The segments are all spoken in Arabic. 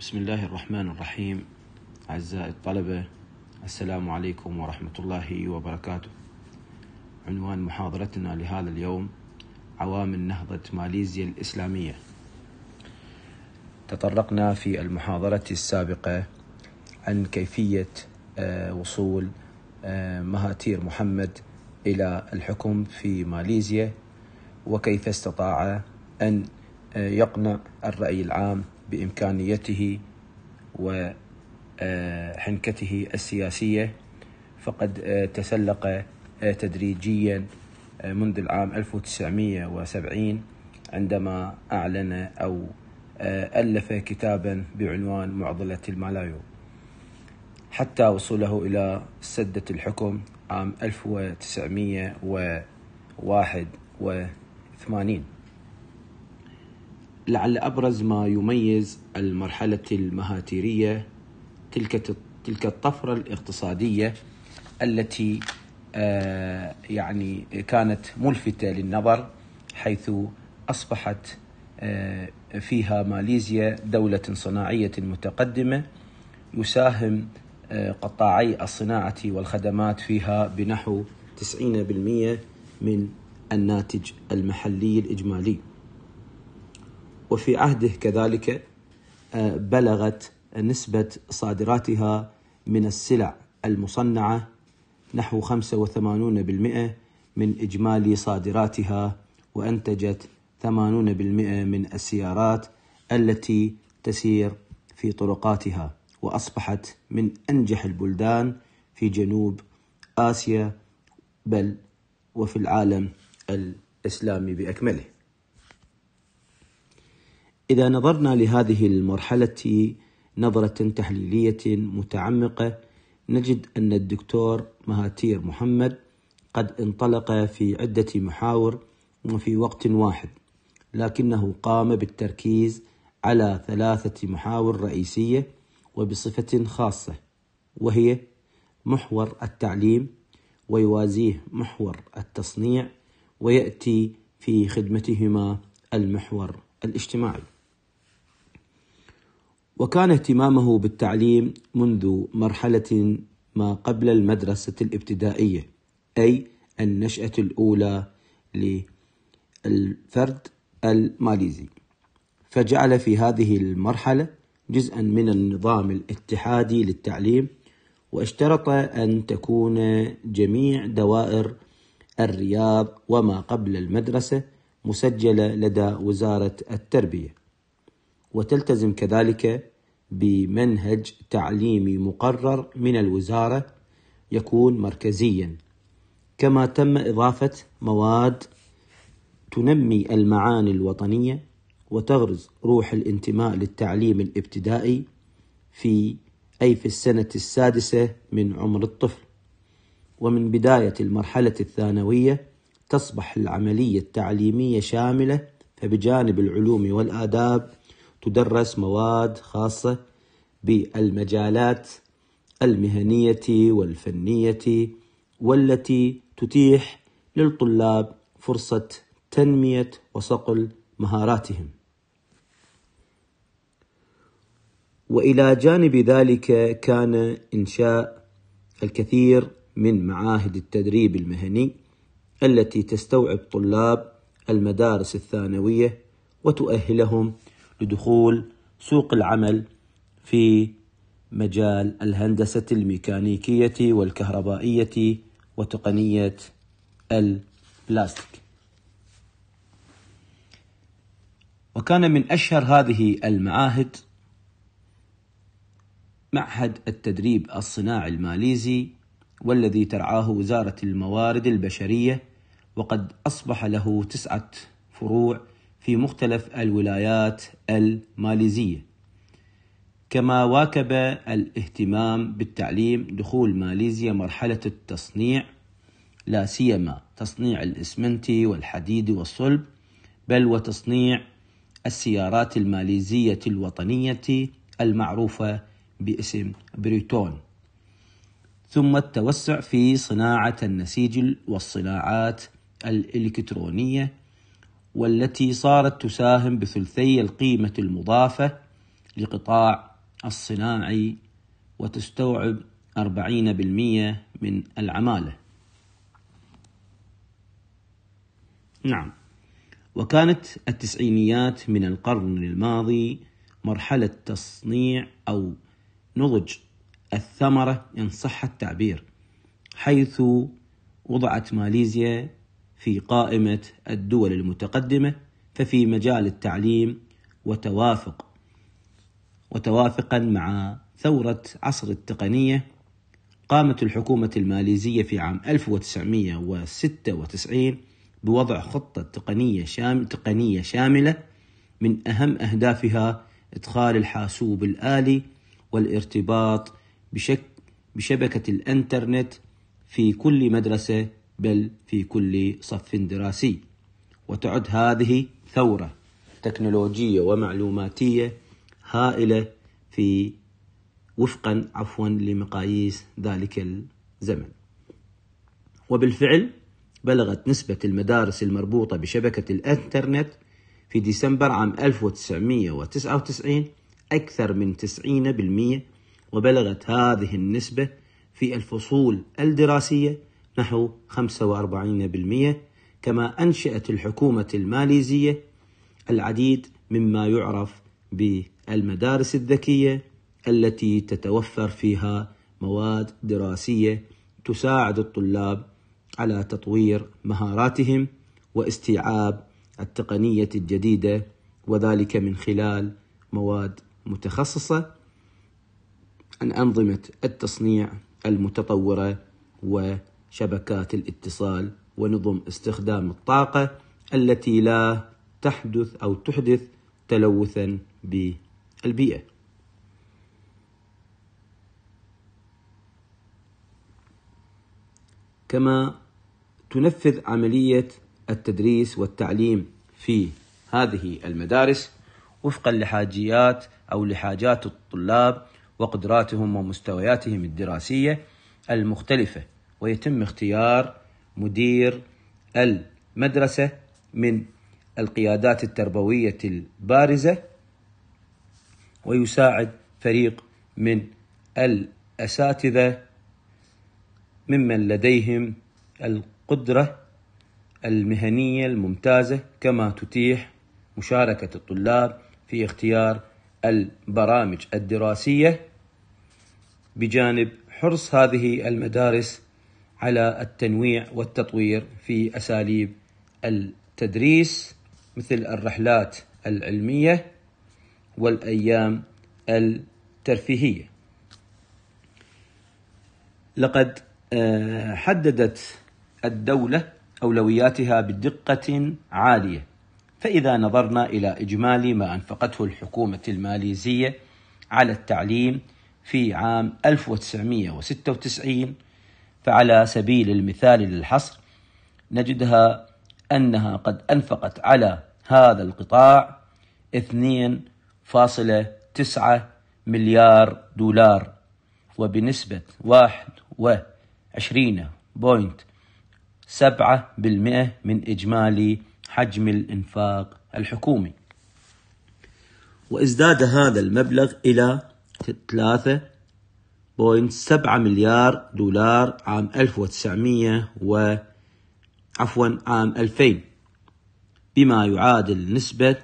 بسم الله الرحمن الرحيم أعزائي الطلبة السلام عليكم ورحمة الله وبركاته عنوان محاضرتنا لهذا اليوم عوامل نهضة ماليزيا الإسلامية تطرقنا في المحاضرة السابقة عن كيفية آه، وصول آه، مهاتير محمد إلى الحكم في ماليزيا وكيف استطاع أن آه، يقنع الرأي العام بامكانيته وحنكته آه، السياسيه فقد آه، تسلق آه، تدريجيا منذ العام 1970 عندما اعلن او الف كتابا بعنوان معضله المالايو حتى وصوله الى سده الحكم عام 1981 لعل أبرز ما يميز المرحلة المهاتيرية تلك تلك الطفرة الاقتصادية التي آه، يعني كانت ملفتة للنظر حيث أصبحت آه، فيها ماليزيا دولة صناعية متقدمة يساهم آه، قطاعي الصناعة والخدمات فيها بنحو 90% من الناتج المحلي الإجمالي وفي عهده كذلك آه، بلغت نسبة صادراتها من السلع المصنعة نحو 85% من إجمالي صادراتها وأنتجت 80% من السيارات التي تسير في طرقاتها وأصبحت من أنجح البلدان في جنوب آسيا بل وفي العالم الإسلامي بأكمله إذا نظرنا لهذه المرحلة نظرة تحليلية متعمقة نجد أن الدكتور مهاتير محمد قد انطلق في عدة محاور وفي وقت واحد لكنه قام بالتركيز على ثلاثة محاور رئيسية وبصفة خاصة وهي محور التعليم ويوازيه محور التصنيع ويأتي في خدمتهما المحور الاجتماعي وكان اهتمامه بالتعليم منذ مرحلة ما قبل المدرسة الابتدائية أي النشأة الأولى للفرد الماليزي فجعل في هذه المرحلة جزءا من النظام الاتحادي للتعليم واشترط أن تكون جميع دوائر الرياض وما قبل المدرسة مسجلة لدى وزارة التربية وتلتزم كذلك بمنهج تعليمي مقرر من الوزارة يكون مركزيا كما تم إضافة مواد تنمي المعاني الوطنية وتغرز روح الانتماء للتعليم الابتدائي في أي في السنة السادسة من عمر الطفل ومن بداية المرحلة الثانوية تصبح العملية التعليمية شاملة فبجانب العلوم والآداب تدرس مواد خاصة بالمجالات المهنية والفنية والتي تتيح للطلاب فرصة تنمية وصقل مهاراتهم. والى جانب ذلك كان انشاء الكثير من معاهد التدريب المهني التي تستوعب طلاب المدارس الثانويه وتؤهلهم بدخول سوق العمل في مجال الهندسة الميكانيكية والكهربائية وتقنية البلاستيك. وكان من أشهر هذه المعاهد معهد التدريب الصناعي الماليزي والذي ترعاه وزارة الموارد البشرية وقد أصبح له تسعة فروع في مختلف الولايات الماليزية كما واكب الاهتمام بالتعليم دخول ماليزيا مرحلة التصنيع لا سيما تصنيع الاسمنت والحديد والصلب بل وتصنيع السيارات الماليزية الوطنية المعروفة باسم بريتون ثم التوسع في صناعة النسيج والصناعات الإلكترونية والتي صارت تساهم بثلثي القيمة المضافة لقطاع الصناعي وتستوعب 40% من العمالة. نعم، وكانت التسعينيات من القرن الماضي مرحلة تصنيع أو نضج الثمرة إن صح التعبير، حيث وضعت ماليزيا في قائمة الدول المتقدمة ففي مجال التعليم وتوافق وتوافقا مع ثورة عصر التقنية قامت الحكومة الماليزية في عام 1996 بوضع خطة تقنية شام تقنية شاملة من أهم أهدافها إدخال الحاسوب الآلي والارتباط بشك بشبكة الإنترنت في كل مدرسة بل في كل صف دراسي وتعد هذه ثورة تكنولوجية ومعلوماتية هائلة في وفقا عفوا لمقاييس ذلك الزمن وبالفعل بلغت نسبة المدارس المربوطة بشبكة الانترنت في ديسمبر عام 1999 أكثر من 90% وبلغت هذه النسبة في الفصول الدراسية نحو 45% كما أنشأت الحكومة الماليزية العديد مما يعرف بالمدارس الذكية التي تتوفر فيها مواد دراسية تساعد الطلاب على تطوير مهاراتهم واستيعاب التقنية الجديدة وذلك من خلال مواد متخصصة عن أنظمة التصنيع المتطورة و شبكات الاتصال ونظم استخدام الطاقة التي لا تحدث أو تحدث تلوثا بالبيئة كما تنفذ عملية التدريس والتعليم في هذه المدارس وفقا لحاجيات أو لحاجات الطلاب وقدراتهم ومستوياتهم الدراسية المختلفة ويتم اختيار مدير المدرسة من القيادات التربوية البارزة ويساعد فريق من الأساتذة ممن لديهم القدرة المهنية الممتازة كما تتيح مشاركة الطلاب في اختيار البرامج الدراسية بجانب حرص هذه المدارس على التنويع والتطوير في اساليب التدريس مثل الرحلات العلميه والايام الترفيهيه. لقد آه، حددت الدوله اولوياتها بدقه عاليه فاذا نظرنا الى اجمالي ما انفقته الحكومه الماليزيه على التعليم في عام 1996 فعلى سبيل المثال للحصر نجدها أنها قد أنفقت على هذا القطاع 2.9 مليار دولار وبنسبة 21.7% من إجمالي حجم الإنفاق الحكومي وازداد هذا المبلغ إلى 7 مليار دولار عام 1900 و عفوا عام 2000 بما يعادل نسبة 23.8%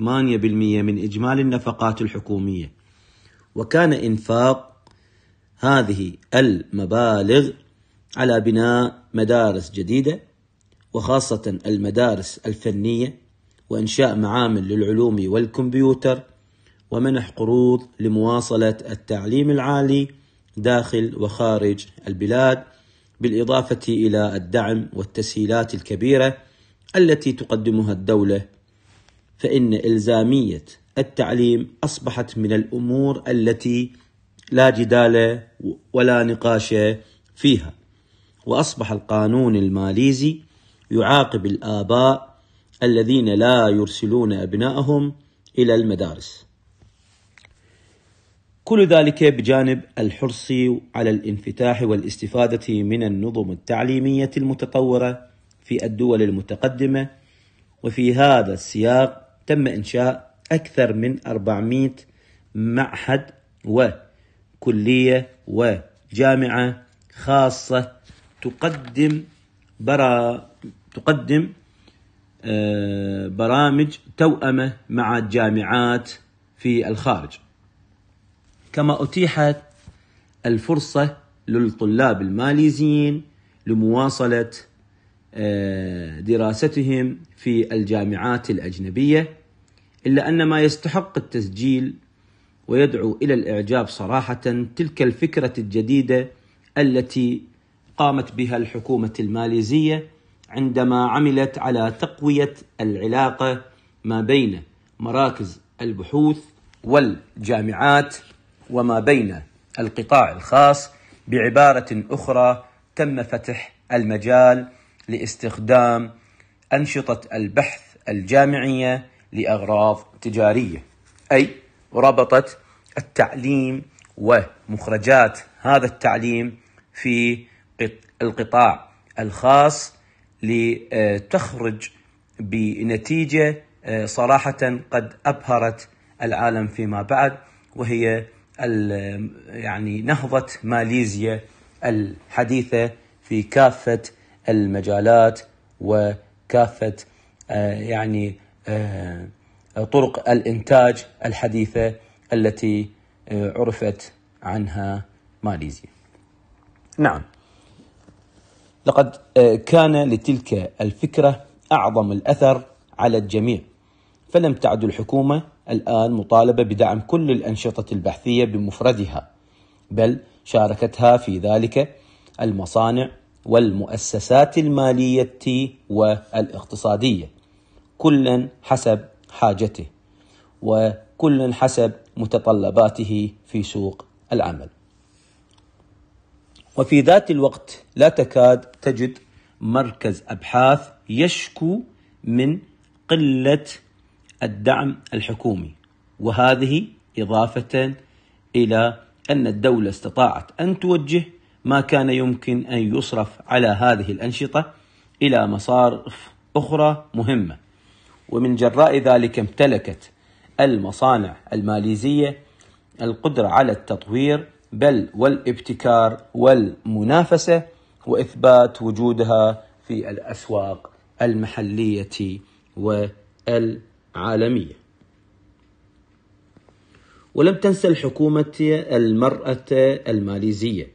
من إجمالي النفقات الحكومية وكان إنفاق هذه المبالغ على بناء مدارس جديدة وخاصة المدارس الفنية وإنشاء معامل للعلوم والكمبيوتر ومنح قروض لمواصلة التعليم العالي داخل وخارج البلاد بالإضافة إلى الدعم والتسهيلات الكبيرة التي تقدمها الدولة فإن إلزامية التعليم أصبحت من الأمور التي لا جدال ولا نقاش فيها وأصبح القانون الماليزي يعاقب الآباء الذين لا يرسلون أبنائهم إلى المدارس كل ذلك بجانب الحرص على الانفتاح والاستفادة من النظم التعليمية المتطورة في الدول المتقدمة وفي هذا السياق تم إنشاء أكثر من 400 معهد وكلية وجامعة خاصة تقدم برا تقدم آه، برامج توأمة مع الجامعات في الخارج كما أتيحت الفرصة للطلاب الماليزيين لمواصلة آه، دراستهم في الجامعات الأجنبية إلا أن ما يستحق التسجيل ويدعو إلى الإعجاب صراحة تلك الفكرة الجديدة التي قامت بها الحكومة الماليزية عندما عملت على تقوية العلاقة ما بين مراكز البحوث والجامعات وما بين القطاع الخاص بعبارة أخرى تم فتح المجال لاستخدام أنشطة البحث الجامعية لأغراض تجارية أي ربطت التعليم ومخرجات هذا التعليم في القطاع الخاص لتخرج بنتيجة آه، صراحة قد أبهرت العالم فيما بعد وهي يعني نهضة ماليزيا الحديثة في كافة المجالات وكافة آه، يعني آه، طرق الإنتاج الحديثة التي آه، عرفت عنها ماليزيا نعم لقد كان لتلك الفكرة أعظم الأثر على الجميع فلم تعد الحكومة الآن مطالبة بدعم كل الأنشطة البحثية بمفردها بل شاركتها في ذلك المصانع والمؤسسات المالية والاقتصادية كلا حسب حاجته وكل حسب متطلباته في سوق العمل وفي ذات الوقت لا تكاد تجد مركز أبحاث يشكو من قلة الدعم الحكومي وهذه إضافة إلى أن الدولة استطاعت أن توجه ما كان يمكن أن يصرف على هذه الأنشطة إلى مصارف أخرى مهمة ومن جراء ذلك امتلكت المصانع الماليزية القدرة على التطوير بل والابتكار والمنافسة وإثبات وجودها في الأسواق المحلية والمحلية. عالمية ولم تنسى الحكومة المرأة الماليزية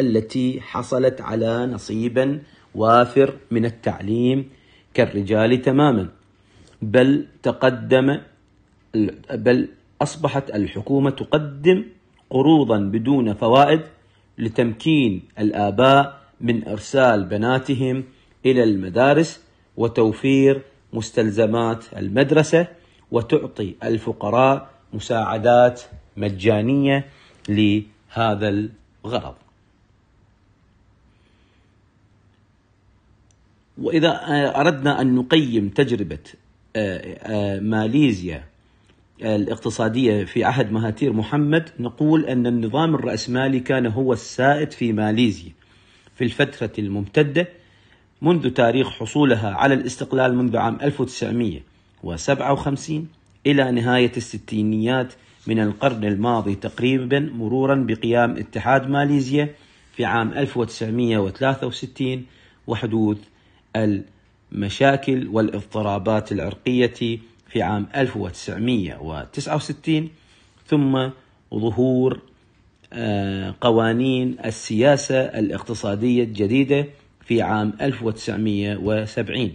التي حصلت على نصيبا وافر من التعليم كالرجال تماما بل تقدم بل أصبحت الحكومة تقدم قروضا بدون فوائد لتمكين الآباء من إرسال بناتهم إلى المدارس وتوفير مستلزمات المدرسة وتعطي الفقراء مساعدات مجانية لهذا الغرض وإذا آه، أردنا أن نقيم تجربة آه، آه، ماليزيا الاقتصادية في عهد مهاتير محمد نقول أن النظام الرأسمالي كان هو السائد في ماليزيا في الفترة الممتدة منذ تاريخ حصولها على الاستقلال منذ عام 1957 إلى نهاية الستينيات من القرن الماضي تقريبا مرورا بقيام اتحاد ماليزيا في عام 1963 وحدوث المشاكل والاضطرابات العرقية في عام 1969 ثم ظهور آه، قوانين السياسة الاقتصادية الجديدة في عام 1970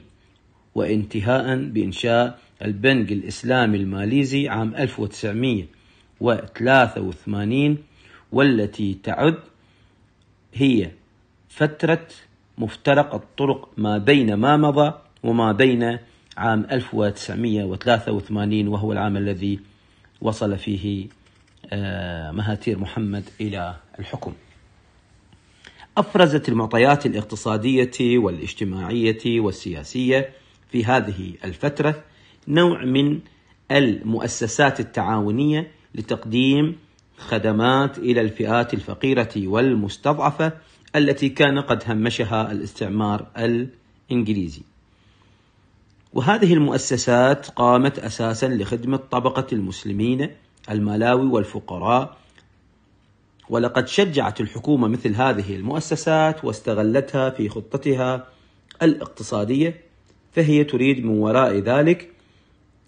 وانتهاء بإنشاء البنك الإسلامي الماليزي عام 1983 والتي تعد هي فترة مفترق الطرق ما بين ما مضى وما بين عام 1983 وهو العام الذي وصل فيه آه، مهاتير محمد إلى الحكم أفرزت المعطيات الاقتصادية والاجتماعية والسياسية في هذه الفترة نوع من المؤسسات التعاونية لتقديم خدمات إلى الفئات الفقيرة والمستضعفة التي كان قد همشها الاستعمار الإنجليزي. وهذه المؤسسات قامت أساسا لخدمة طبقة المسلمين الملاوي والفقراء ولقد شجعت الحكومة مثل هذه المؤسسات واستغلتها في خطتها الاقتصادية فهي تريد من وراء ذلك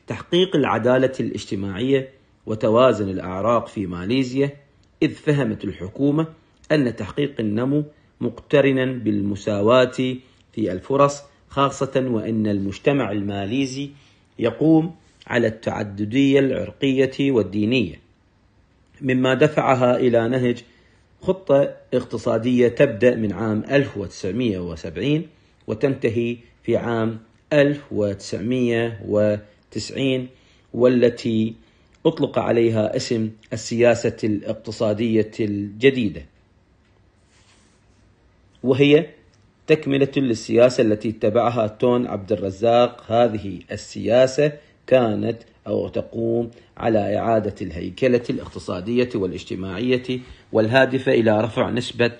تحقيق العدالة الاجتماعية وتوازن الأعراق في ماليزيا إذ فهمت الحكومة أن تحقيق النمو مقترنا بالمساواة في الفرص خاصة وأن المجتمع الماليزي يقوم على التعددية العرقية والدينية مما دفعها إلى نهج خطة اقتصادية تبدأ من عام 1970 وتنتهي في عام 1990 والتي أطلق عليها اسم السياسة الاقتصادية الجديدة وهي تكملة للسياسة التي اتبعها تون عبد الرزاق هذه السياسة كانت أو تقوم على إعادة الهيكلة الاقتصادية والاجتماعية والهادفة إلى رفع نسبة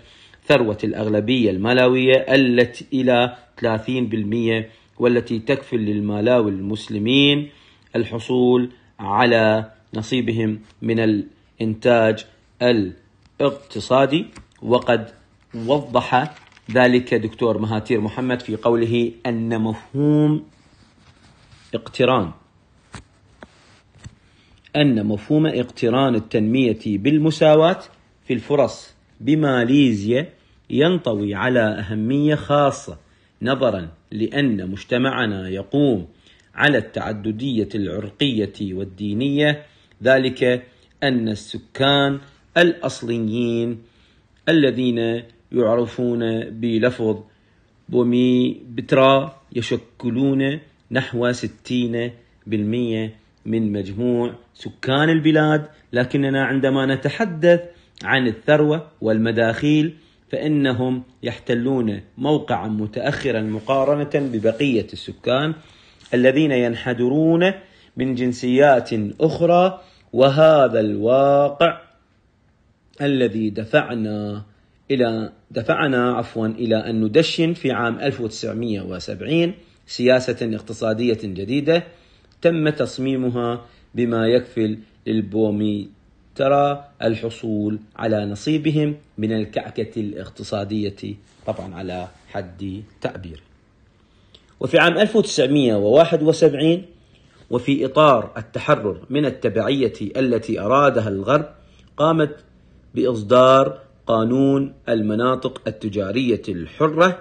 ثروة الأغلبية المالاوية التي إلى 30% والتي تكفل للمالاوي المسلمين الحصول على نصيبهم من الإنتاج الاقتصادي وقد وضح ذلك دكتور مهاتير محمد في قوله أن مفهوم اقتران أن مفهوم اقتران التنمية بالمساواة في الفرص بماليزيا ينطوي على أهمية خاصة نظرا لأن مجتمعنا يقوم على التعددية العرقية والدينية ذلك أن السكان الأصليين الذين يعرفون بلفظ بومي بترا يشكلون نحو 60% من مجموع سكان البلاد لكننا عندما نتحدث عن الثروة والمداخيل فإنهم يحتلون موقعا متأخرا مقارنة ببقية السكان الذين ينحدرون من جنسيات أخرى وهذا الواقع الذي دفعنا إلى دفعنا عفوا إلى أن ندشن في عام 1970 سياسة اقتصادية جديدة تم تصميمها بما يكفل للبومي ترى الحصول على نصيبهم من الكعكة الاقتصادية طبعا على حد تعبير وفي عام 1971 وفي إطار التحرر من التبعية التي أرادها الغرب قامت بإصدار قانون المناطق التجارية الحرة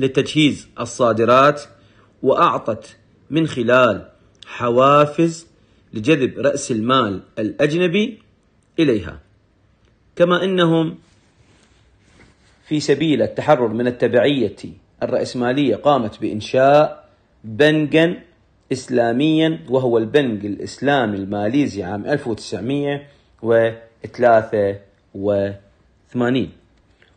لتجهيز الصادرات وأعطت من خلال حوافز لجذب رأس المال الأجنبي إليها كما أنهم في سبيل التحرر من التبعية الرأسمالية قامت بإنشاء بنكا إسلاميا وهو البنك الإسلامي الماليزي عام 1983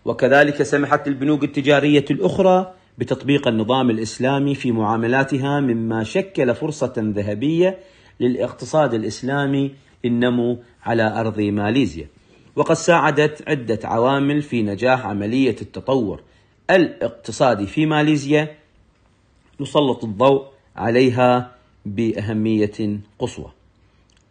وكذلك سمحت البنوك التجارية الأخرى بتطبيق النظام الاسلامي في معاملاتها مما شكل فرصه ذهبيه للاقتصاد الاسلامي للنمو على ارض ماليزيا. وقد ساعدت عده عوامل في نجاح عمليه التطور الاقتصادي في ماليزيا نسلط الضوء عليها باهميه قصوى.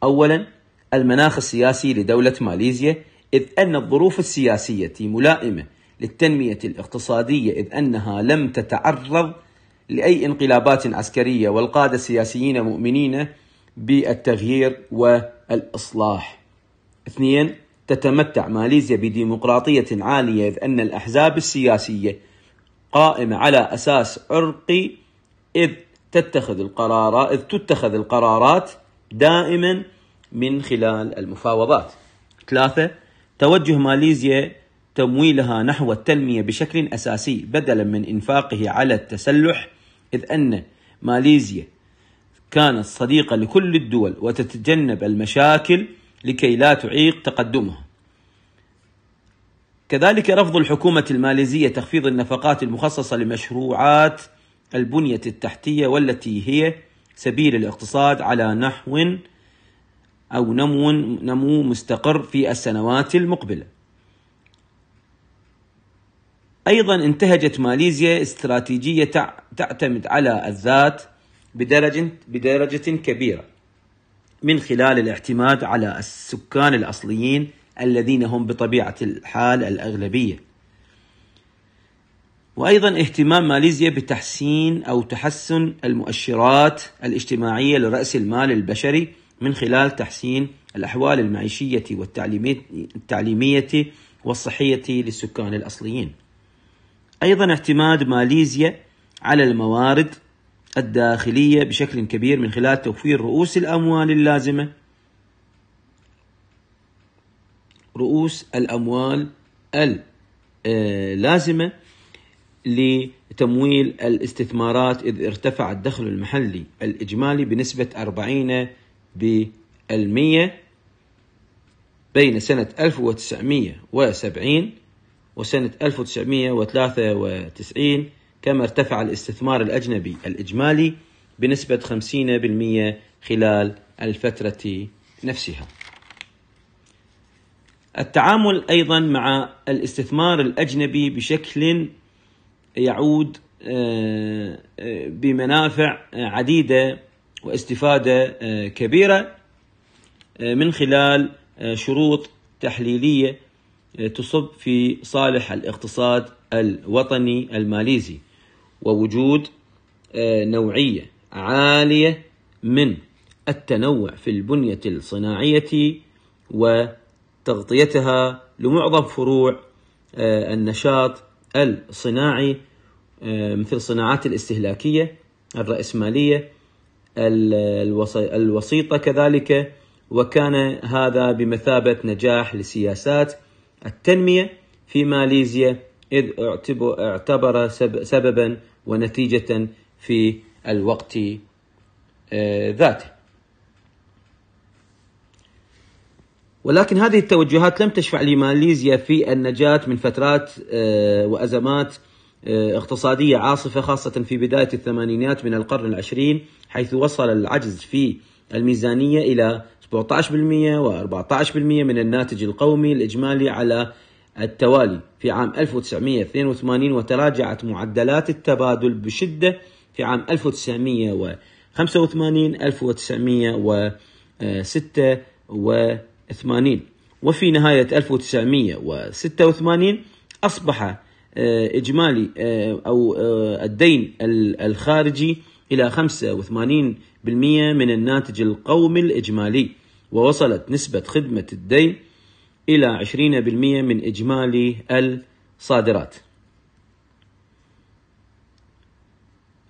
اولا المناخ السياسي لدوله ماليزيا اذ ان الظروف السياسيه ملائمه للتنمية الاقتصادية إذ أنها لم تتعرض لأي انقلابات عسكرية والقادة السياسيين مؤمنين بالتغيير والإصلاح اثنين تتمتع ماليزيا بديمقراطية عالية إذ أن الأحزاب السياسية قائمة على أساس عرقي إذ تتخذ القرارات إذ تتخذ القرارات دائما من خلال المفاوضات ثلاثة توجه ماليزيا تمويلها نحو التنمية بشكل أساسي بدلا من إنفاقه على التسلح إذ أن ماليزيا كانت صديقة لكل الدول وتتجنب المشاكل لكي لا تعيق تقدمها كذلك رفض الحكومة الماليزية تخفيض النفقات المخصصة لمشروعات البنية التحتية والتي هي سبيل الاقتصاد على نحو أو نمو نمو مستقر في السنوات المقبلة أيضا انتهجت ماليزيا استراتيجية تعتمد على الذات بدرجة, بدرجة كبيرة من خلال الاعتماد على السكان الأصليين الذين هم بطبيعة الحال الأغلبية وأيضا اهتمام ماليزيا بتحسين أو تحسن المؤشرات الاجتماعية لرأس المال البشري من خلال تحسين الأحوال المعيشية والتعليمية والصحية للسكان الأصليين أيضا اعتماد ماليزيا على الموارد الداخلية بشكل كبير من خلال توفير رؤوس الأموال اللازمة رؤوس الأموال اللازمة لتمويل الاستثمارات إذ ارتفع الدخل المحلي الإجمالي بنسبة 40 بين سنة 1970 وسنة 1993 كما ارتفع الاستثمار الأجنبي الإجمالي بنسبة 50% خلال الفترة نفسها. التعامل أيضا مع الاستثمار الأجنبي بشكل يعود آه، آه، بمنافع عديدة واستفادة آه، كبيرة من خلال شروط تحليلية تصب في صالح الاقتصاد الوطني الماليزي ووجود آه، نوعية عالية من التنوع في البنية الصناعية وتغطيتها لمعظم فروع آه، النشاط الصناعي آه، مثل الصناعات الاستهلاكية الرأسمالية الوسيطة كذلك وكان هذا بمثابة نجاح لسياسات التنمية في ماليزيا إذ اعتبر سببا ونتيجة في الوقت آه، ذاته ولكن هذه التوجهات لم تشفع لماليزيا في النجاة من فترات آه، وأزمات آه، اقتصادية عاصفة خاصة في بداية الثمانينات من القرن العشرين حيث وصل العجز في الميزانية إلى 17% و14% من الناتج القومي الإجمالي على التوالي في عام 1982 وتراجعت معدلات التبادل بشدة في عام 1985 1986 وفي نهاية 1986 أصبح آه، إجمالي آه، أو آه، الدين الخارجي إلى 85 من الناتج القومي الإجمالي ووصلت نسبة خدمة الدين إلى 20% من إجمالي الصادرات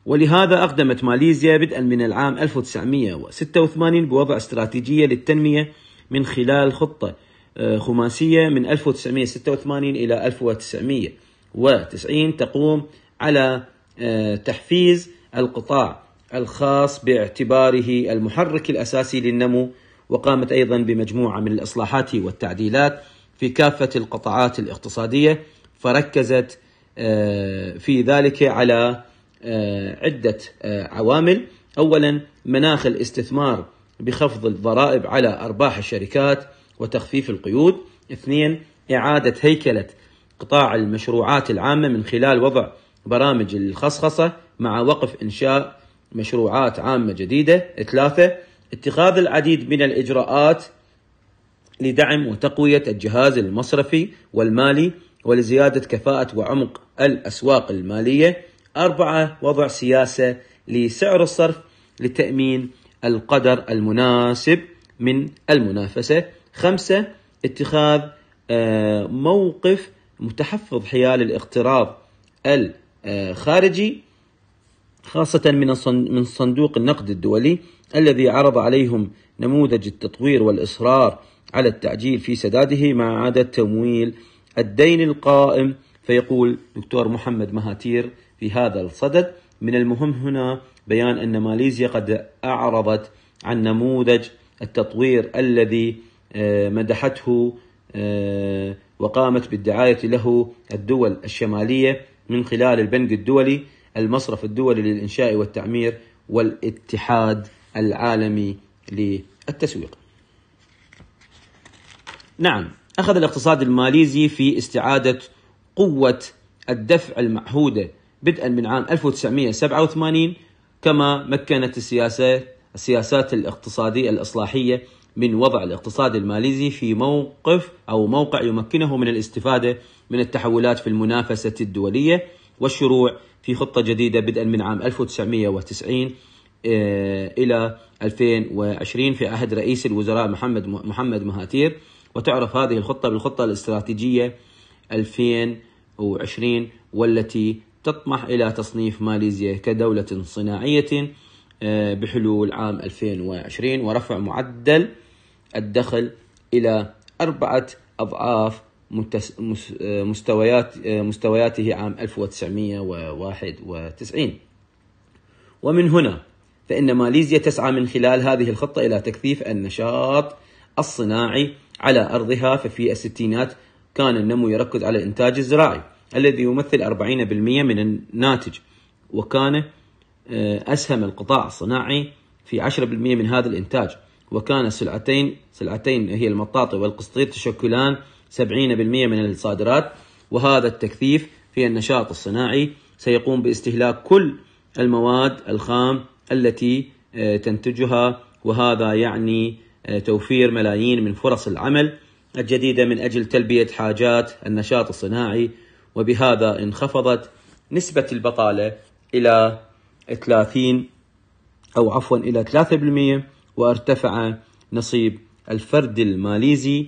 ولهذا أقدمت ماليزيا بدءا من العام 1986 بوضع استراتيجية للتنمية من خلال خطة آه، خماسية من 1986 إلى 1990 تقوم على آه، تحفيز القطاع الخاص باعتباره المحرك الاساسي للنمو وقامت ايضا بمجموعه من الاصلاحات والتعديلات في كافه القطاعات الاقتصاديه فركزت آه، في ذلك على آه، عده آه، عوامل اولا مناخ الاستثمار بخفض الضرائب على ارباح الشركات وتخفيف القيود اثنين اعاده هيكله قطاع المشروعات العامه من خلال وضع برامج الخصخصه مع وقف انشاء مشروعات عامة جديدة ثلاثة اتخاذ العديد من الإجراءات لدعم وتقوية الجهاز المصرفي والمالي ولزيادة كفاءة وعمق الأسواق المالية أربعة وضع سياسة لسعر الصرف لتأمين القدر المناسب من المنافسة خمسة اتخاذ آه، موقف متحفظ حيال الاقتراض الخارجي خاصة من من صندوق النقد الدولي الذي عرض عليهم نموذج التطوير والإصرار على التعجيل في سداده مع عدا تمويل الدين القائم فيقول دكتور محمد مهاتير في هذا الصدد من المهم هنا بيان أن ماليزيا قد أعرضت عن نموذج التطوير الذي آه، مدحته آه، وقامت بالدعاية له الدول الشمالية من خلال البنك الدولي المصرف الدولي للإنشاء والتعمير والاتحاد العالمي للتسويق. نعم، أخذ الاقتصاد الماليزي في استعادة قوة الدفع المعهودة بدءا من عام 1987 كما مكنت السياسة السياسات الاقتصادية الإصلاحية من وضع الاقتصاد الماليزي في موقف أو موقع يمكنه من الاستفادة من التحولات في المنافسة الدولية والشروع في خطة جديدة بدءا من عام 1990 آه، إلى 2020 في عهد رئيس الوزراء محمد محمد مهاتير وتعرف هذه الخطة بالخطة الاستراتيجية 2020 والتي تطمح إلى تصنيف ماليزيا كدولة صناعية آه، بحلول عام 2020 ورفع معدل الدخل إلى أربعة أضعاف آه، مستويات آه، مستوياته عام 1991 ومن هنا فإن ماليزيا تسعى من خلال هذه الخطة إلى تكثيف النشاط الصناعي على أرضها ففي الستينات كان النمو يركز على الإنتاج الزراعي الذي يمثل 40% من الناتج وكان آه، أسهم القطاع الصناعي في 10% من هذا الإنتاج وكان سلعتين سلعتين هي المطاطي والقسطيط تشكلان 70% من الصادرات وهذا التكثيف في النشاط الصناعي سيقوم باستهلاك كل المواد الخام التي آه، تنتجها وهذا يعني آه، توفير ملايين من فرص العمل الجديده من اجل تلبيه حاجات النشاط الصناعي وبهذا انخفضت نسبه البطاله الى 30 او عفوا الى 3% وارتفع نصيب الفرد الماليزي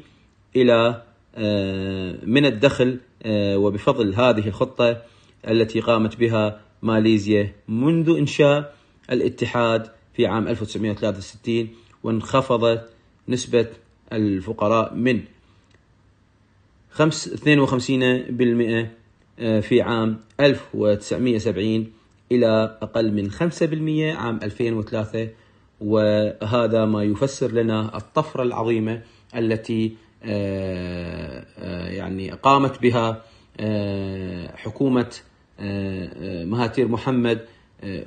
الى آه، من الدخل آه، وبفضل هذه الخطة التي قامت بها ماليزيا منذ إنشاء الاتحاد في عام 1963 وانخفضت نسبة الفقراء من 52% آه، في عام 1970 إلى أقل من 5% عام 2003 وهذا ما يفسر لنا الطفرة العظيمة التي آه، آه، يعني قامت بها آه، حكومه مهاتير محمد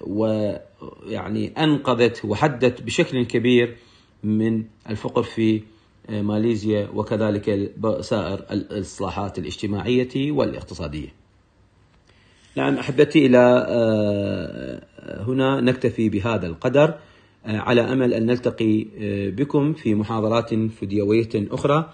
ويعني انقذت وحدت بشكل كبير من الفقر في ماليزيا وكذلك سائر الاصلاحات الاجتماعيه والاقتصاديه. نعم احبتي الى هنا نكتفي بهذا القدر على امل ان نلتقي بكم في محاضرات فيديويه اخرى.